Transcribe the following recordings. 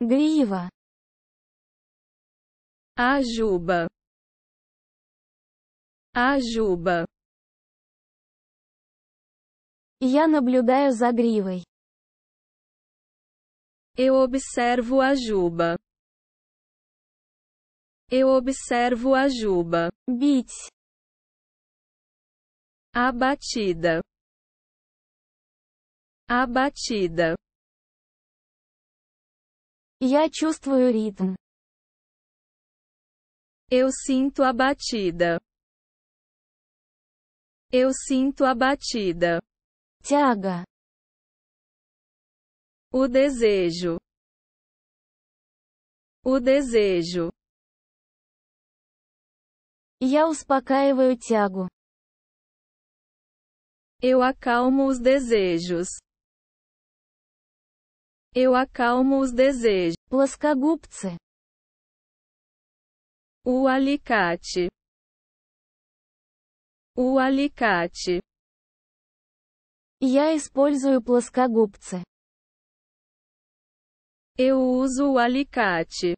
Грива. Ajuba. Ajuba. Я наблюдаю за гривой. Eu observo a juba. Eu observo a juba. Бить. Abatida. Abatida. Я чувствую ритм. Eu sinto a batida. Eu sinto a batida. Тяга. O desejo. O desejo. Я успокаиваю тягу. Eu acalmo os desejos. Eu acalmo os desejos. Плоскогубцы. O alicate. O alicate. Я использую плоскогубцы. Eu uso o alicate.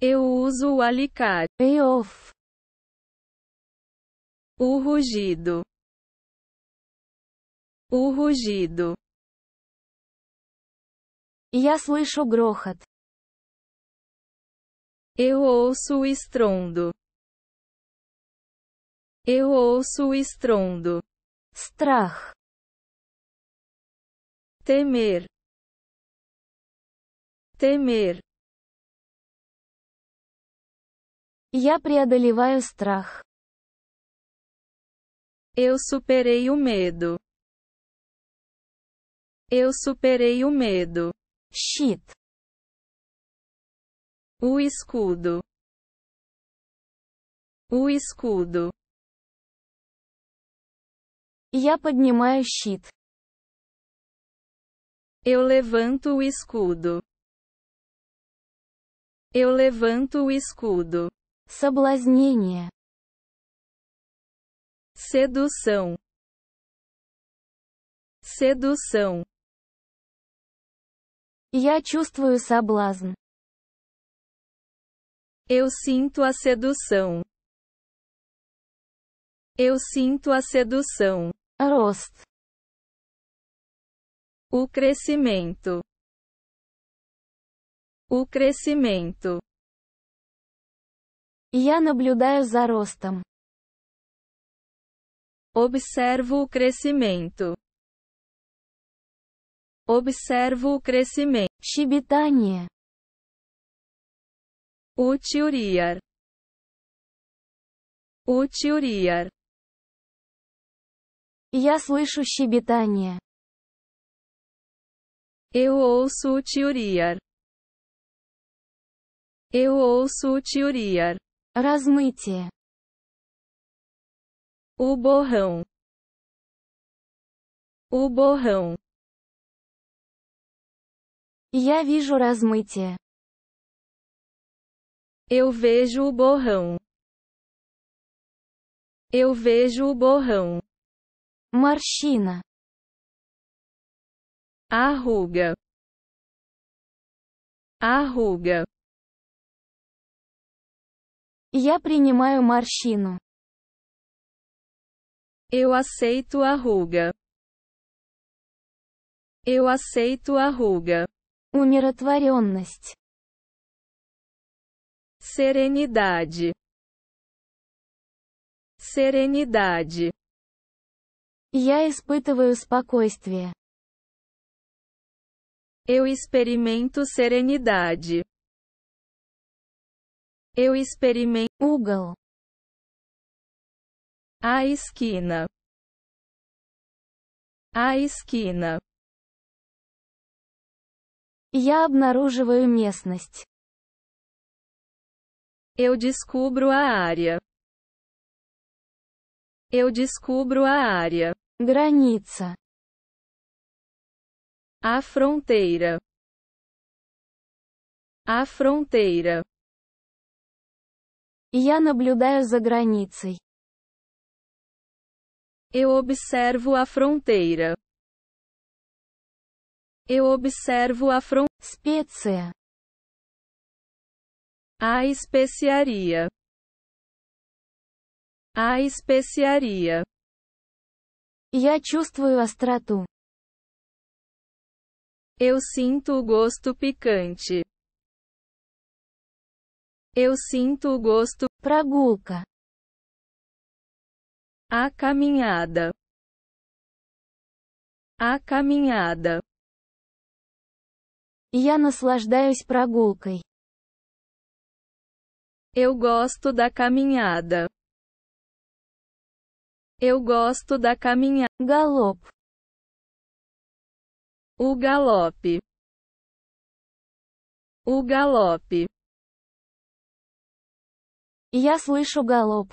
Eu uso o alicate. Payoff. O rugido. O rugido. Я слышу грохот. Eu ouço o estrondo. Eu ouço o estrondo. Страх. Temer. Temer. Я преодолеваю страх. Eu superei o medo. Eu superei o medo. Sheet. O escudo. O escudo. Я поднимаю щит. Eu levanto o escudo. Eu levanto o escudo. Соблазнение. Sedução. Sedução. Я чувствую соблазн. Eu sinto a sedução. Eu sinto a sedução. Рост. O crescimento. O crescimento. Я наблюдаю за ростом. Observo o crescimento. Observo o crescimento. Chibitania. Utiuriar. Utiuriar. Я слышу щебетание. Eu ouço utiuriar. Eu ouço utiuriar. Размытие. O borrão. O borrão. Я вижу размытие. Eu vejo o borrão. Eu vejo o borrão. Морщина. Arruga. Arruga. Я принимаю морщину. Eu aceito a ruga. Eu aceito a ruga. Умиротворенность. Serenidade. Serenidade. Я испытываю спокойствие. Eu experimento serenidade. Eu experimento Google. A esquina. A esquina. Я обнаруживаю местность. Eu descubro a área. Eu descubro a área. Граница. A fronteira. A fronteira. Я наблюдаю за границей. Eu observo a fronteira. Eu observo a fron... Специя. A especiaria. A especiaria. Я чувствую остроту. Eu sinto o gosto picante. Eu sinto o gosto. Прогулка. A caminhada. A caminhada. Я наслаждаюсь прогулкой. Eu gosto da caminhada. Eu gosto da caminhada. Galope. O galope. O galope. Я слышу галоп.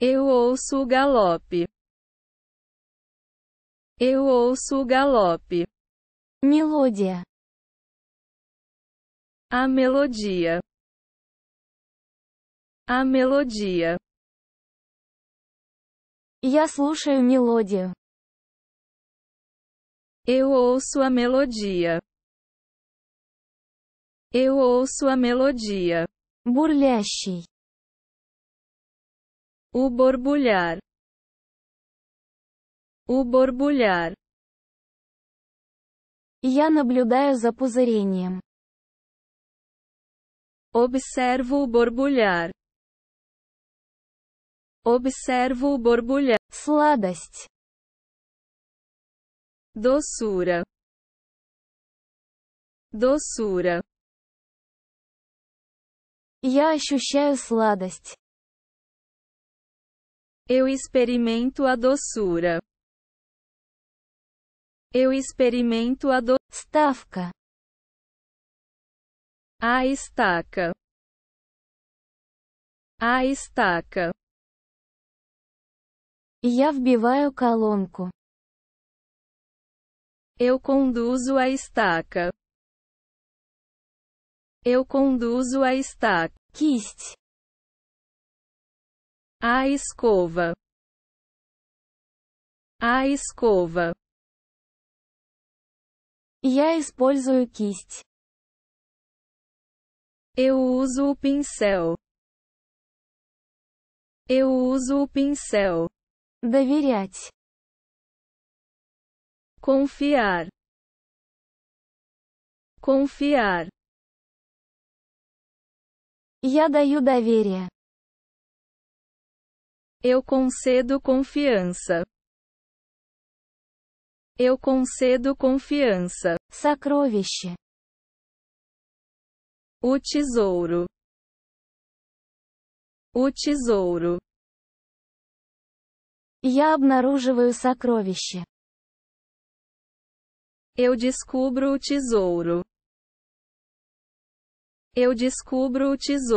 Eu ouço o galope. Eu ouço o galope. Мелодия. A melodia. A melodia. Я слушаю мелодию. Eu ouço a melodia. Eu ouço a melodia. Burleche. O borbulhar. O borbulhar. Я наблюдаю за пузырением. Observo o borbulhar. Observo o borbulhar. Сладость. Doçura. Doçura. Я ощущаю сладость. Eu experimento a doçura. Eu experimento a do... Stavka. A estaca. A estaca. Я вбиваю колонку. Eu conduzo a estaca. Eu conduzo a estaca. Кисть. A escova. A escova. Я использую кисть. Eu uso o pincel. Eu uso o pincel. Доверять. Confiar. Confiar. Я даю доверие. Eu concedo confiança. Eu concedo confiança. Сокровище. O tesouro. O tesouro. Я обнаруживаю сокровище. Eu descubro o tesouro. Eu descubro o tesouro.